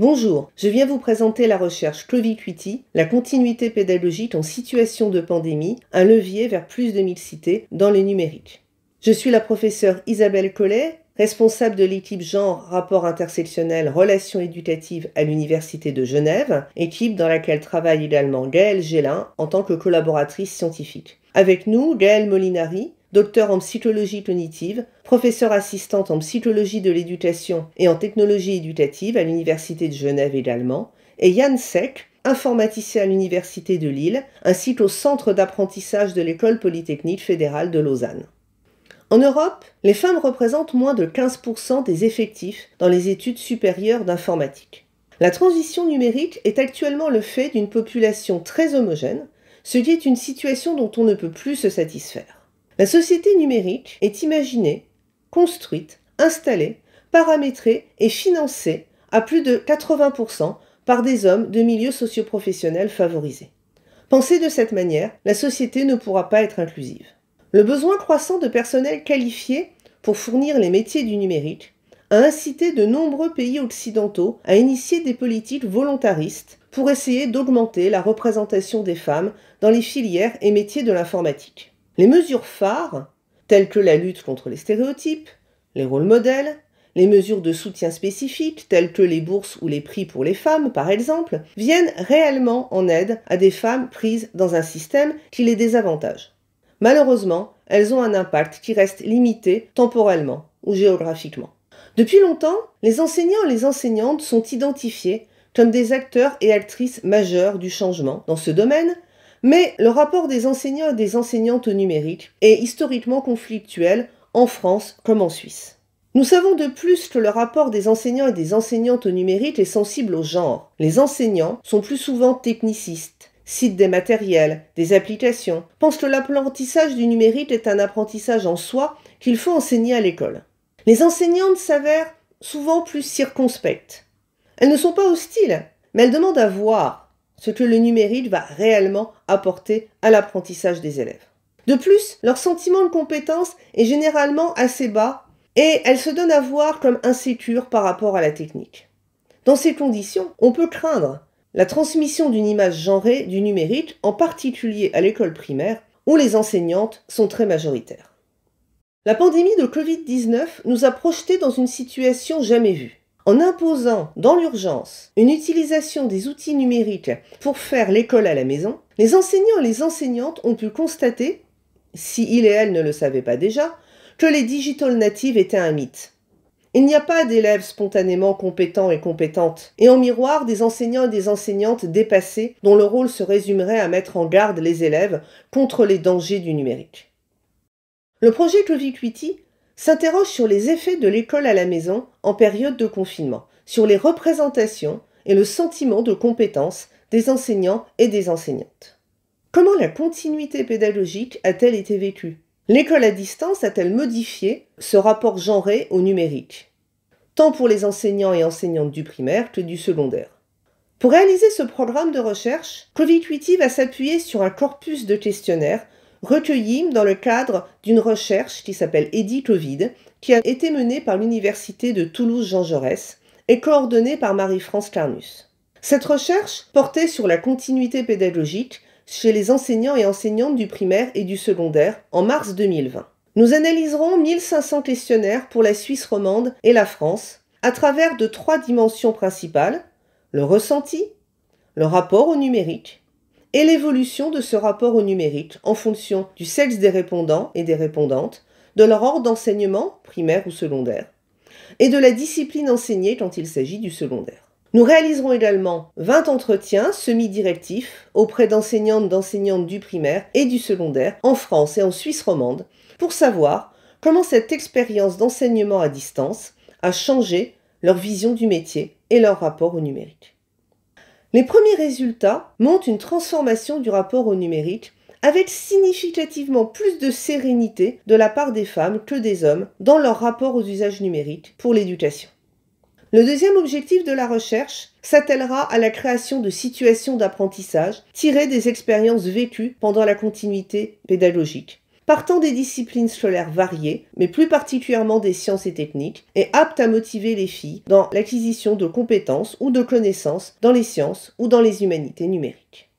Bonjour, je viens vous présenter la recherche Clovicutty, la continuité pédagogique en situation de pandémie, un levier vers plus de 1000 cités dans le numérique. Je suis la professeure Isabelle Collet, responsable de l'équipe genre rapport intersectionnel relations éducatives à l'Université de Genève, équipe dans laquelle travaille également Gaëlle Gélin en tant que collaboratrice scientifique. Avec nous, Gaëlle Molinari, docteur en psychologie cognitive, professeure assistante en psychologie de l'éducation et en technologie éducative à l'Université de Genève également, et Yann Seck, informaticien à l'Université de Lille, ainsi qu'au Centre d'apprentissage de l'École polytechnique fédérale de Lausanne. En Europe, les femmes représentent moins de 15% des effectifs dans les études supérieures d'informatique. La transition numérique est actuellement le fait d'une population très homogène, ce qui est une situation dont on ne peut plus se satisfaire. La société numérique est imaginée construite, installée, paramétrée et financée à plus de 80% par des hommes de milieux socioprofessionnels favorisés. Pensée de cette manière, la société ne pourra pas être inclusive. Le besoin croissant de personnel qualifié pour fournir les métiers du numérique a incité de nombreux pays occidentaux à initier des politiques volontaristes pour essayer d'augmenter la représentation des femmes dans les filières et métiers de l'informatique. Les mesures phares telles que la lutte contre les stéréotypes, les rôles modèles, les mesures de soutien spécifiques, telles que les bourses ou les prix pour les femmes, par exemple, viennent réellement en aide à des femmes prises dans un système qui les désavantage. Malheureusement, elles ont un impact qui reste limité temporellement ou géographiquement. Depuis longtemps, les enseignants et les enseignantes sont identifiés comme des acteurs et actrices majeurs du changement dans ce domaine mais le rapport des enseignants et des enseignantes au numérique est historiquement conflictuel en France comme en Suisse. Nous savons de plus que le rapport des enseignants et des enseignantes au numérique est sensible au genre. Les enseignants sont plus souvent technicistes, citent des matériels, des applications, pensent que l'apprentissage du numérique est un apprentissage en soi qu'il faut enseigner à l'école. Les enseignantes s'avèrent souvent plus circonspectes. Elles ne sont pas hostiles, mais elles demandent à voir, ce que le numérique va réellement apporter à l'apprentissage des élèves. De plus, leur sentiment de compétence est généralement assez bas et elle se donne à voir comme insécure par rapport à la technique. Dans ces conditions, on peut craindre la transmission d'une image genrée du numérique, en particulier à l'école primaire, où les enseignantes sont très majoritaires. La pandémie de Covid-19 nous a projetés dans une situation jamais vue. En imposant dans l'urgence une utilisation des outils numériques pour faire l'école à la maison, les enseignants et les enseignantes ont pu constater, si il et elle ne le savaient pas déjà, que les digital natives étaient un mythe. Il n'y a pas d'élèves spontanément compétents et compétentes, et en miroir des enseignants et des enseignantes dépassés dont le rôle se résumerait à mettre en garde les élèves contre les dangers du numérique. Le projet COVID-19, s'interroge sur les effets de l'école à la maison en période de confinement, sur les représentations et le sentiment de compétence des enseignants et des enseignantes. Comment la continuité pédagogique a-t-elle été vécue L'école à distance a-t-elle modifié ce rapport genré au numérique Tant pour les enseignants et enseignantes du primaire que du secondaire. Pour réaliser ce programme de recherche, covid Covicuity va s'appuyer sur un corpus de questionnaires recueillis dans le cadre d'une recherche qui s'appelle EDI Covid, qui a été menée par l'Université de Toulouse-Jean Jaurès et coordonnée par Marie-France Carnus. Cette recherche portait sur la continuité pédagogique chez les enseignants et enseignantes du primaire et du secondaire en mars 2020. Nous analyserons 1500 questionnaires pour la Suisse romande et la France à travers de trois dimensions principales, le ressenti, le rapport au numérique et l'évolution de ce rapport au numérique en fonction du sexe des répondants et des répondantes, de leur ordre d'enseignement, primaire ou secondaire, et de la discipline enseignée quand il s'agit du secondaire. Nous réaliserons également 20 entretiens semi-directifs auprès d'enseignantes, d'enseignantes du primaire et du secondaire en France et en Suisse romande pour savoir comment cette expérience d'enseignement à distance a changé leur vision du métier et leur rapport au numérique. Les premiers résultats montrent une transformation du rapport au numérique avec significativement plus de sérénité de la part des femmes que des hommes dans leur rapport aux usages numériques pour l'éducation. Le deuxième objectif de la recherche s'attellera à la création de situations d'apprentissage tirées des expériences vécues pendant la continuité pédagogique, partant des disciplines scolaires variées, mais plus particulièrement des sciences et techniques, est apte à motiver les filles dans l'acquisition de compétences ou de connaissances dans les sciences ou dans les humanités numériques.